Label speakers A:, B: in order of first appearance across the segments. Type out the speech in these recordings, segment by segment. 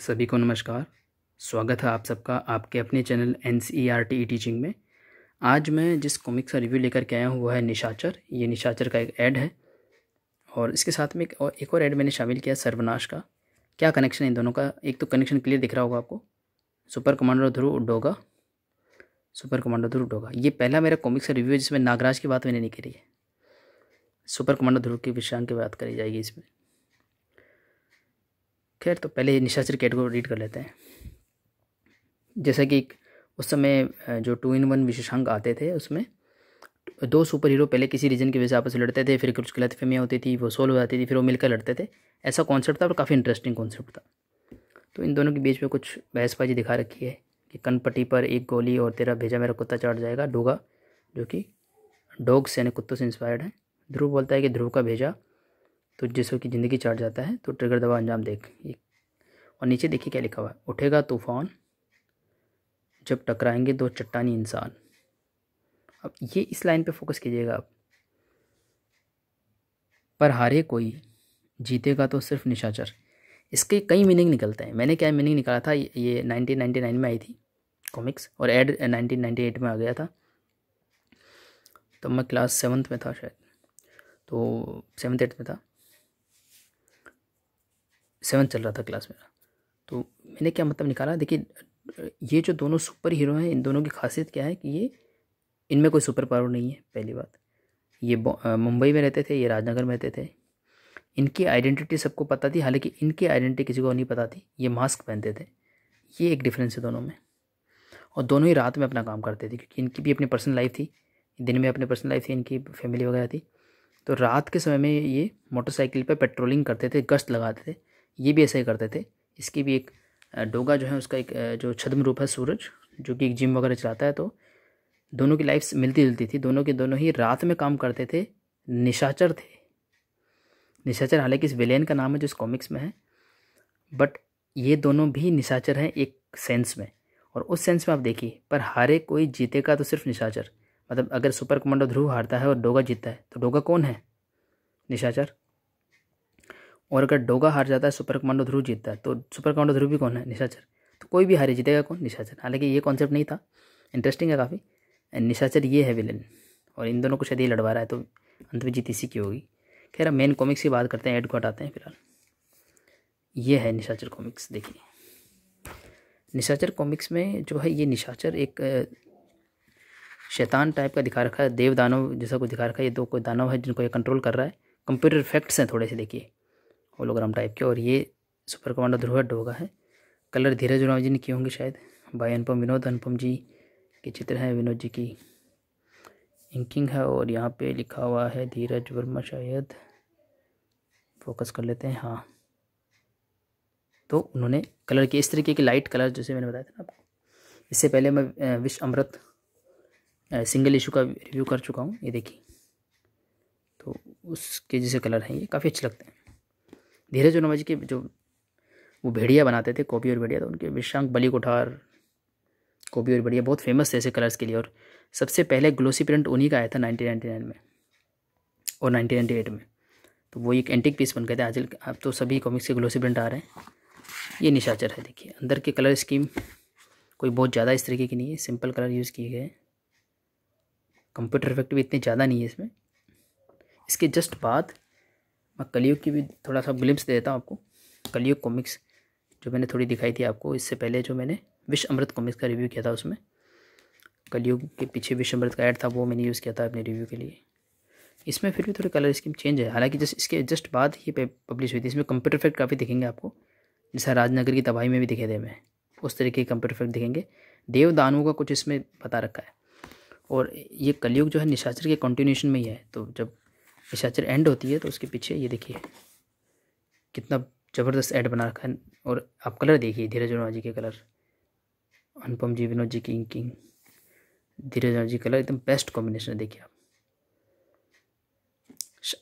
A: सभी को नमस्कार स्वागत है आप सबका आपके अपने channel N C R T E teaching में आज मैं जिस कॉमिक का रिव्यू लेकर के आया हूँ वो है निशाचर ये निशाचर का एक ऐड है और इसके साथ में एक और एक और ऐड मैंने शामिल किया सर्वनाश का क्या कनेक्शन है इन दोनों का एक तो कनेक्शन क्लियर दिख रहा होगा आपको super commander Dhruv Doga super commander Dhruv Doga ये पहला मेरा कॉमिक्स का रिव्यू है जिसमें नागराज की बात मैंने नहीं करी है सुपर कमांडर ध्रुव की विश्राम की बात करी जाएगी इसमें खैर तो पहले निशा कैट को रीड कर लेते हैं जैसा कि उस समय जो टू इन वन विशेषांक आते थे उसमें दो सुपर हीरो पहले किसी रीजन की वजह से आपस में लड़ते थे फिर कुछ गलतफहमियाँ होती थी वो सोल्व हो जाती थी फिर वो मिलकर लड़ते थे ऐसा कॉन्सेप्ट था और काफ़ी इंटरेस्टिंग कॉन्सेप्ट था तो इन दोनों के बीच में कुछ बहसबाजी दिखा रखी है कि कनपट्टी पर एक गोली और तेरा भेजा मेरा कुत्ता चढ़ जाएगा डोगा जो कि डॉग्स यानी कुत्तों से इंस्पायर्ड है ध्रुव बोलता है कि ध्रुव का भेजा तो जिसो की ज़िंदगी चढ़ जाता है तो ट्रिगर दबा अंजाम देख और नीचे देखिए क्या लिखा हुआ है उठेगा तूफान जब टकराएंगे दो चट्टानी इंसान अब ये इस लाइन पे फोकस कीजिएगा आप पर हारे कोई जीतेगा तो सिर्फ निशाचर इसके कई मीनिंग निकलते हैं मैंने क्या मीनिंग निकाला था ये 1999 में आई थी कॉमिक्स और एड 1998 में आ गया था तब तो मैं क्लास सेवन्थ में था शायद तो सेवन्थ एट्थ में था सेवन चल रहा था क्लास मेरा तो मैंने क्या मतलब निकाला देखिए ये जो दोनों सुपर हीरो हैं इन दोनों की खासियत क्या है कि ये इनमें कोई सुपर पावर नहीं है पहली बात ये मुंबई में रहते थे ये राजनगर में रहते थे इनकी आइडेंटिटी सबको पता थी हालांकि इनकी आइडेंटिटी किसी को नहीं पता थी ये मास्क पहनते थे ये एक डिफरेंस है दोनों में और दोनों ही रात में अपना काम करते थे क्योंकि इनकी भी अपनी पर्सनल लाइफ थी दिन में अपनी पर्सनल लाइफ थी इनकी फैमिली वगैरह थी तो रात के समय में ये मोटरसाइकिल पर पेट्रोलिंग करते थे गश्त लगाते थे ये भी ऐसा ही करते थे इसकी भी एक डोगा जो है उसका एक जो छद्म रूप है सूरज जो कि एक जिम वगैरह चलाता है तो दोनों की लाइफ मिलती जुलती थी दोनों के दोनों ही रात में काम करते थे निशाचर थे निशाचर हालांकि इस विलेन का नाम है जो इस कॉमिक्स में है बट ये दोनों भी निशाचर हैं एक सेंस में और उस सेंस में आप देखिए पर हारे कोई जीते का तो सिर्फ निशाचर मतलब अगर सुपर कमांडो ध्रुव हारता है और डोगा जीतता है तो डोगा कौन है निशाचर और अगर डोगा हार जाता है सुपर कमांडो ध्रुव जीतता है तो सुपर कमांडो ध्रुव भी कौन है निशाचर तो कोई भी हारे जीतेगा कौन निशाचर हालांकि ये कॉन्सेप्ट नहीं था इंटरेस्टिंग है काफ़ी एंड निशाचर ये है विलन और इन दोनों को शायद ये लड़वा रहा है तो अंत में जीत इसी की होगी खैर मेन कॉमिक्स की बात करते हैं एड को हटाते हैं फिलहाल ये है निशाचर कॉमिक्स देखिए निशाचर कॉमिक्स में जो है ये निशाचर एक शैतान टाइप का दिखा रखा है देव दानव जैसा कुछ दिखा रखा है ये दो कोई दानव है जिनको ये कंट्रोल कर रहा है कंप्यूटर इफेक्ट्स हैं थोड़े से देखिए होलोग्राम टाइप के और ये सुपर कमांडो ध्रुव डोगा है कलर धीरज उराव जी ने किए होंगे शायद भाई अनुपम विनोद अनुपम जी के चित्र हैं विनोद जी की इंकिंग है और यहाँ पे लिखा हुआ है धीरज वर्मा शायद फोकस कर लेते हैं हाँ तो उन्होंने कलर के इस तरीके के लाइट कलर जैसे मैंने बताया था ना आपको इससे पहले मैं विश्व अमृत सिंगल इशू का रिव्यू कर चुका हूँ ये देखिए तो उसके जैसे कलर हैं ये काफ़ी अच्छे लगते हैं धीरज वर्मा जी के जो वो भेड़िया बनाते थे कॉपी और भेड़िया तो उनके विशांक बली कोठार कॉपी और भेड़िया बहुत फेमस थे ऐसे कलर्स के लिए और सबसे पहले ग्लोसी प्रिंट उन्हीं का आया था नाइनटीन में और नाइनटीन में तो वो एक एंटिक पीस बन गए थे आजकल अब तो सभी कॉमिक्स के ग्लोसी प्रिंट आ रहे हैं ये निशाचर है देखिए अंदर के कलर स्कीम कोई बहुत ज़्यादा इस तरीके की नहीं है सिंपल कलर यूज़ किए गए हैं कंप्यूटर इफेक्ट भी इतने ज़्यादा नहीं है इसमें इसके जस्ट बाद मैं कलयुग की भी थोड़ा सा ग्लिप्स देता हूँ आपको कलयुग कॉमिक्स जो मैंने थोड़ी दिखाई थी आपको इससे पहले जो मैंने विश्व अमृत कॉमिक्स का रिव्यू किया था उसमें कलयुग के पीछे विश्व अमृत का ऐड था वो मैंने यूज़ किया था अपने रिव्यू के लिए इसमें फिर भी थोड़ी कलर स्कीम चेंज है हालांकि जस्ट इसके जस्ट बाद ही पब्लिश हुई थी इसमें कंप्यूटर इफेक्ट काफ़ी दिखेंगे आपको जैसा राजनगर की तबाही में भी दिखे थे हमें उस तरीके के कंप्यूटर इफेक्ट दिखेंगे देव का कुछ इसमें बता रखा है और ये कलयुग जो है निशाचर के कंटिन्यूशन में ही है तो जब पिशाचर एंड होती है तो उसके पीछे ये देखिए कितना ज़बरदस्त ऐड बना रखा है और आप कलर देखिए धीरज वर्मा जी के कलर अनुपम जी विनोद जी की इंकिंग धीरज वर्मा जी कलर एकदम बेस्ट कॉम्बिनेशन देखिए आप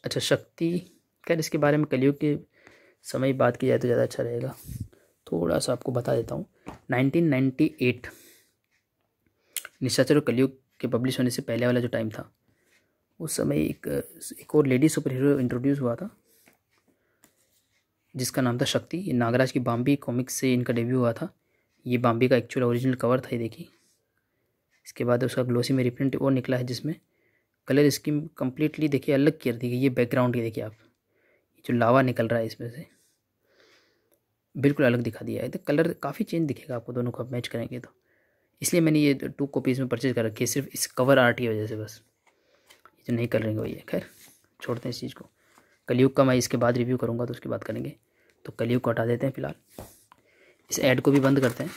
A: अच्छा शक्ति खैर इसके बारे में कलयुग के समय बात की जाए तो ज़्यादा अच्छा रहेगा थोड़ा सा आपको बता देता हूँ नाइनटीन एट निशाचर और कलयुग के पब्लिश होने से पहले वाला जो टाइम था उस समय एक एक और लेडी सुपर हीरो इंट्रोड्यूस हुआ था जिसका नाम था शक्ति ये नागराज की बाम्बी कॉमिक्स से इनका डेब्यू हुआ था ये बाम्बी का एक्चुअल ओरिजिनल कवर था ये देखिए इसके बाद उसका ग्लोसी में रिप्रिंट और निकला है जिसमें कलर स्कीम कम्प्लीटली देखिए अलग कर दी गई ये बैकग्राउंड की देखिए आप जो लावा निकल रहा है इसमें से बिल्कुल अलग दिखा दिया है तो कलर काफ़ी चेंज दिखेगा आपको दोनों को आप मैच करेंगे तो इसलिए मैंने ये टू कॉपीज़ में परचेज़ कर रखी है सिर्फ इस कवर आर्ट की वजह से बस ये तो नहीं कर लेंगे भैया खैर छोड़ते हैं इस चीज़ को कलयुग का मैं इसके बाद रिव्यू करूँगा तो उसके बाद करेंगे तो कलयुग को हटा देते हैं फिलहाल इस ऐड को भी बंद करते हैं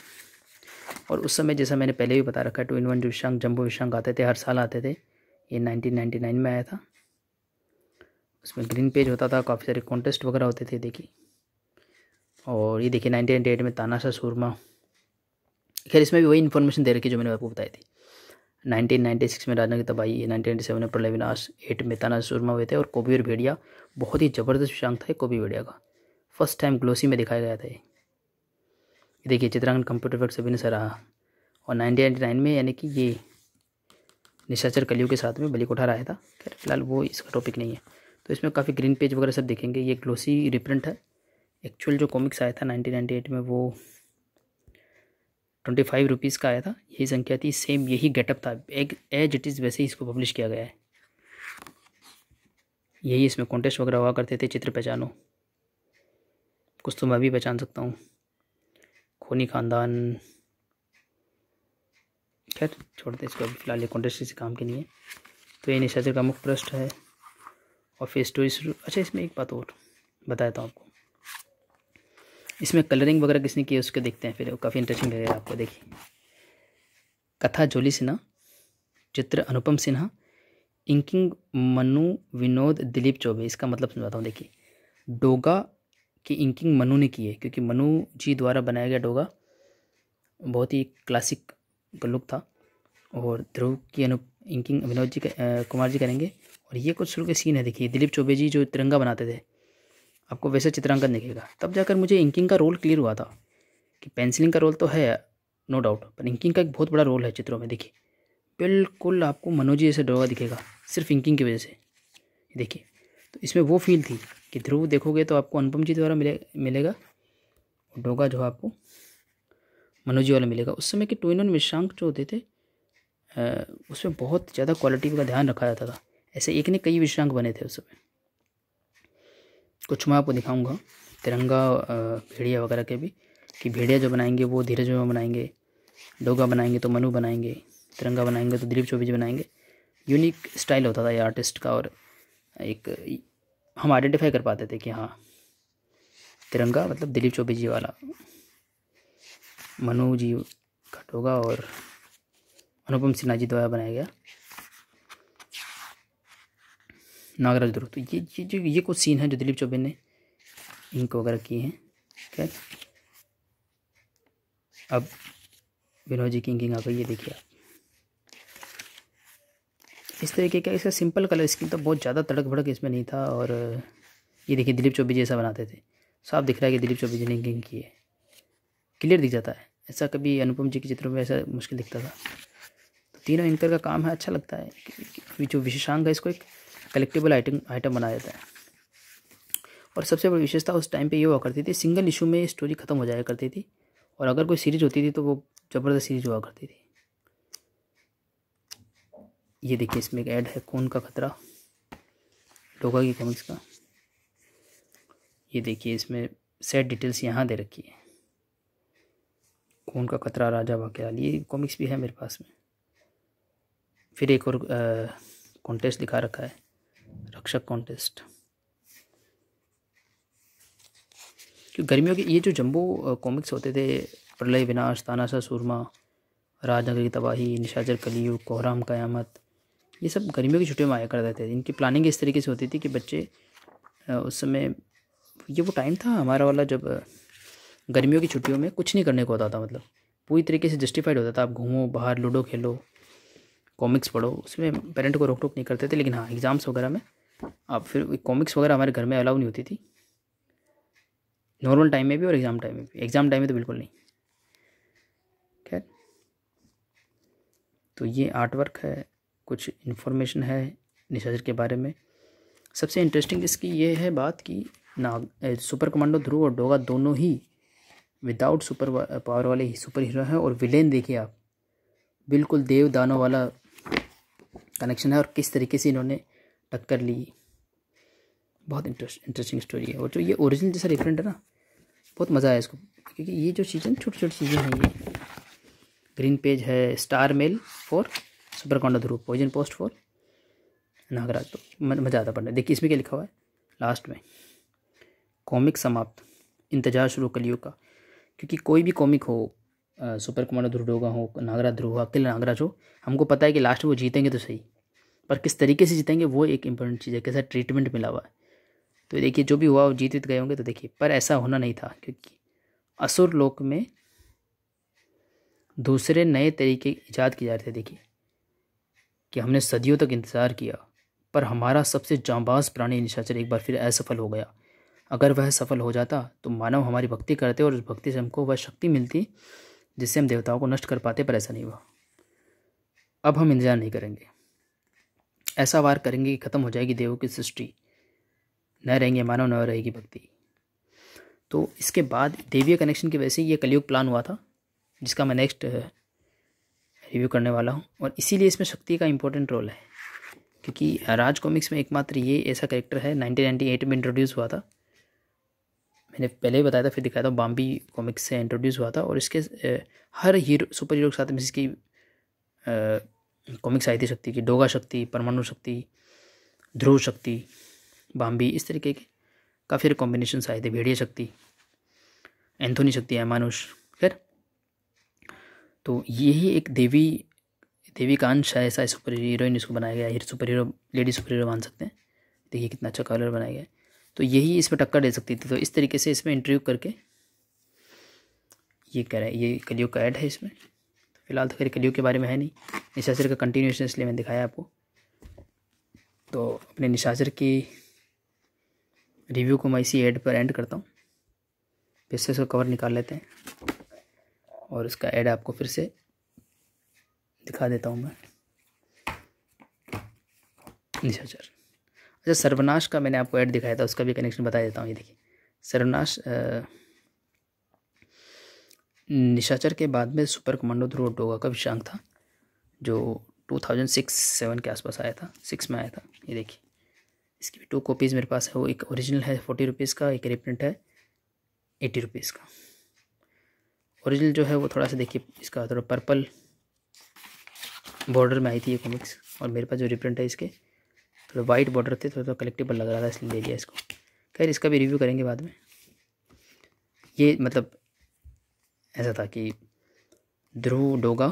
A: और उस समय जैसा मैंने पहले भी बता रखा है टू इन वन विशांक जम्बो विशांक आते थे हर साल आते थे ये 1999 में आया था उसमें ग्रीन पेज होता था काफ़ी सारे कॉन्टेस्ट वगैरह होते थे देखिए और ये देखिए नाइनटीन में तानाशाह सूरमा खैर इसमें भी वही इन्फॉर्मेशन दे रखी जो मैंने आपको बताई थी 1996 में राजा की तबाही सेवन में प्रलय विनाश एट में ताना सुरमा हुए थे और कोबी और भेड़िया बहुत ही ज़बरदस्त विषांक था कोबी भेड़िया का फर्स्ट टाइम ग्लोसी में दिखाया गया था ये देखिए चित्रांकन कंप्यूटर वर्क सभी ने सराहा और नाइनटीन में यानी कि ये निशाचर कलियों के साथ में बलि उठा रहा था खैर फिलहाल वो इसका टॉपिक नहीं है तो इसमें काफ़ी ग्रीन पेज वगैरह सब देखेंगे ये ग्लोसी रिप्रिंट है एक्चुअल जो कॉमिक्स आया था नाइनटीन में वो ट्वेंटी फाइव रुपीज़ का आया था यही संख्या थी सेम यही गेटअप था एक एज इट इज़ वैसे ही इसको पब्लिश किया गया है यही इसमें कॉन्टेस्ट वगैरह हुआ करते थे चित्र पहचानो कुछ तो मैं भी पहचान सकता हूँ खोनी ख़ानदान खैर छोड़ते इसको अभी फ़िलहाल ये कॉन्टेस्ट किसी काम के लिए तो ये निशाचर का मुख्य पृष्ठ है और फेस टू इस अच्छा इसमें एक बात और बताया था आपको इसमें कलरिंग वगैरह किसने की है उसको देखते हैं फिर वो काफ़ी इंटरेस्टिंग लगेगा आपको देखिए कथा जोली सिन्हा चित्र अनुपम सिन्हा इंकिंग मनु विनोद दिलीप चौबे इसका मतलब समझाता हूँ देखिए डोगा की इंकिंग मनु ने की है क्योंकि मनु जी द्वारा बनाया गया डोगा बहुत ही क्लासिक का लुक था और ध्रुव की अनु इंकिंग विनोद जी कुमार जी करेंगे और ये कुछ शुरू के सीन है देखिए दिलीप चौबे जी जो तिरंगा बनाते थे आपको वैसे चित्रांकन दिखेगा तब जाकर मुझे इंकिंग का रोल क्लियर हुआ था कि पेंसिलिंग का रोल तो है नो डाउट पर इंकिंग का एक बहुत बड़ा रोल है चित्रों में देखिए बिल्कुल आपको मनोजी जैसे ड्रॉ दिखेगा सिर्फ इंकिंग की वजह से देखिए तो इसमें वो फील थी कि ध्रुव देखोगे तो आपको अनुपम जी द्वारा मिले मिलेगा डोगा जो आपको मनोजी वाला मिलेगा उस समय के टू इन मिश्रांक जो होते थे उसमें बहुत ज़्यादा क्वालिटी का ध्यान रखा जाता था ऐसे एक ने कई विश्रांक बने थे उस समय कुछ मैं आपको दिखाऊंगा तिरंगा भेड़िया वगैरह के भी कि भेड़िया जो बनाएंगे वो धीरज में बनाएंगे डोगा बनाएंगे तो मनु बनाएंगे तिरंगा बनाएंगे तो दिलीप चौबे जी बनाएंगे यूनिक स्टाइल होता था ये आर्टिस्ट का और एक हम आइडेंटिफाई कर पाते थे कि हाँ तिरंगा मतलब दिलीप चौबे जी वाला मनु जी का डोगा और अनुपम सिन्हा जी द्वारा बनाया गया नागराज ध्रुव तो ये ये जो ये कुछ सीन है जो दिलीप चौबे ने इंक वगैरह किए हैं खैर अब विनोद जी की इंकिंग आ गई ये देखिए आप इस तरीके का इसका सिंपल कलर स्कीम तो बहुत ज़्यादा तड़क भड़क इसमें नहीं था और ये देखिए दिलीप चौबे जी ऐसा बनाते थे साफ तो दिख रहा है कि दिलीप चौबे जी ने इंकिंग की है क्लियर दिख जाता है ऐसा कभी अनुपम जी के चित्रों में ऐसा मुश्किल दिखता था तो तीनों इंकर का काम है अच्छा लगता है जो विशेषांग है इसको एक कलेक्टेबल आइटम आइटम बना जाता है और सबसे बड़ी विशेषता उस टाइम पे ये हुआ करती थी सिंगल इशू में स्टोरी ख़त्म हो जाया करती थी और अगर कोई सीरीज होती थी तो वो ज़बरदस्त सीरीज हुआ करती थी ये देखिए इसमें एक ऐड है कौन का खतरा डोगा की कॉमिक्स का ये देखिए इसमें सेट डिटेल्स यहाँ दे रखी है कौन का खतरा राजा वाक्याल ये कॉमिक्स भी है मेरे पास में फिर एक और कॉन्टेस्ट दिखा रखा है रक्षक कॉन्टेस्ट तो गर्मियों के ये जो जंबो कॉमिक्स होते थे प्रलय विनाश तानाशाह सूरमा राजनगर की तबाही निशाचर कलियुग कोहराम कयामत ये सब गर्मियों की छुट्टियों में आया करते थे इनकी प्लानिंग इस तरीके से होती थी कि बच्चे उस समय ये वो टाइम था हमारा वाला जब गर्मियों की छुट्टियों में कुछ नहीं करने को होता था मतलब पूरी तरीके से जस्टिफाइड होता था आप घूमो बाहर लूडो खेलो कॉमिक्स पढ़ो उसमें पेरेंट को रोक टोक नहीं करते थे लेकिन हाँ एग्ज़ाम्स वगैरह में अब फिर कॉमिक्स वगैरह हमारे घर में अलाउ नहीं होती थी नॉर्मल टाइम में भी और एग्ज़ाम टाइम में भी एग्ज़ाम टाइम में तो बिल्कुल नहीं खैर तो ये आर्ट वर्क है कुछ इन्फॉर्मेशन है निशाचर के बारे में सबसे इंटरेस्टिंग इसकी ये है बात कि नाग सुपर कमांडो ध्रुव और डोगा दोनों ही विदाउट सुपर पावर वाले ही सुपर हीरो हैं और विलेन देखिए आप बिल्कुल देव दानों वाला कनेक्शन है और किस तरीके से इन्होंने टक्कर ली बहुत इंटरेस्ट इंटरेस्टिंग स्टोरी है और जो ये ओरिजिनल जैसा डिफरेंट है ना बहुत मज़ा आया इसको क्योंकि ये जो चीज़ें छोटी छोटी चीज़ें हैं ये ग्रीन पेज है star mail for super commando Dhruv poison post for Nagraj तो मज़ा आता पढ़ने देखिए इसमें क्या लिखा हुआ है लास्ट में कॉमिक समाप्त इंतजार शुरू कलियों का क्योंकि कोई भी कॉमिक हो सुपर कमांडो ध्रुडोगा हो नागराज ध्रुव हो अकेले नागराज हो हमको पता है कि लास्ट में वो जीतेंगे तो सही पर किस तरीके से जीतेंगे वो एक इम्पोर्टेंट चीज़ है कैसा ट्रीटमेंट मिला हुआ है तो देखिए जो भी हुआ वो जीत गए होंगे तो देखिए पर ऐसा होना नहीं था क्योंकि असुर लोक में दूसरे नए तरीके ईजाद किए जा रहे थे देखिए कि हमने सदियों तक इंतज़ार किया पर हमारा सबसे जांबाज प्राणी निशाचर एक बार फिर असफल हो गया अगर वह सफल हो जाता तो मानव हमारी भक्ति करते और उस भक्ति से हमको वह शक्ति मिलती जिससे हम देवताओं को नष्ट कर पाते पर ऐसा नहीं हुआ अब हम इंतज़ार नहीं करेंगे ऐसा वार करेंगे कि ख़त्म हो जाएगी देवों की सृष्टि न रहेंगे मानव न रहेगी भक्ति तो इसके बाद देवीय कनेक्शन की वजह से ये कलयुग प्लान हुआ था जिसका मैं नेक्स्ट रिव्यू करने वाला हूँ और इसीलिए इसमें शक्ति का इम्पोर्टेंट रोल है क्योंकि राज कॉमिक्स में एकमात्र ये ऐसा करेक्टर है 1998 में इंट्रोड्यूस हुआ था मैंने पहले ही बताया था फिर दिखाया था बॉम्बी कॉमिक्स से इंट्रोड्यूस हुआ था और इसके हर हीरो सुपर हीरो के साथ में इसकी कौमिक साहित्य शक्ति की डोगा शक्ति परमाणु शक्ति ध्रुव शक्ति बाम्बी इस तरीके के काफ़ी सारे कॉम्बिनेशन आए थे भेड़िया शक्ति एंथोनी शक्ति अमानुष खैर तो यही एक देवी देवी का अंश है ऐसा सुपर हीरोइन इसको बनाया गया super hero lady super hero मान सकते हैं देखिए कितना अच्छा कलर बनाया गया तो यही इसमें टक्कर दे सकती थी तो इस तरीके से इसमें इंटरव्यू करके ये कह रहे हैं ये कलियो का ऐड है इसमें तो फिलहाल तो खैर कलियो के बारे में है नहीं निशाचर का कंटिन्यूशन इसलिए मैंने दिखाया आपको तो अपने निशाचर की रिव्यू को मैं इसी एड पर एंड करता हूँ फिर से उसका कवर निकाल लेते हैं और उसका एड आपको फिर से दिखा देता हूँ मैं निशाचर अच्छा सर्वनाश का मैंने आपको ऐड दिखाया था उसका भी कनेक्शन बता देता हूँ ये देखिए सर्वनाश निशाचर के बाद में सुपर कमांडो थ्रू डोगा का विषांग था जो 2006-7 के आसपास आया था सिक्स में आया था ये देखिए इसकी भी टू कॉपीज़ मेरे पास है वो एक ओरिजिनल है फोर्टी रुपीज़ का एक रिप्रिंट है एटी रुपीज़ का ओरिजिनल जो है वो थोड़ा सा देखिए इसका थोड़ा पर्पल बॉर्डर में आई थी ये कॉमिक्स और मेरे पास जो रिप्रिंट है इसके थोड़ा वाइट बॉर्डर थे थोड़ा थोड़ा कलेक्टेबल लग रहा था इसलिए ले लिया इसको खैर इसका भी रिव्यू करेंगे बाद में ये मतलब ऐसा था कि ध्रुव डोगा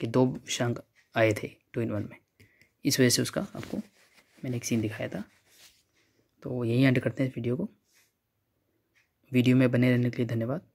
A: कि दो शंख आए थे टू इन वन में इस वजह से उसका आपको मैंने एक सीन दिखाया था तो यही एंड करते हैं इस वीडियो को वीडियो में बने रहने के लिए धन्यवाद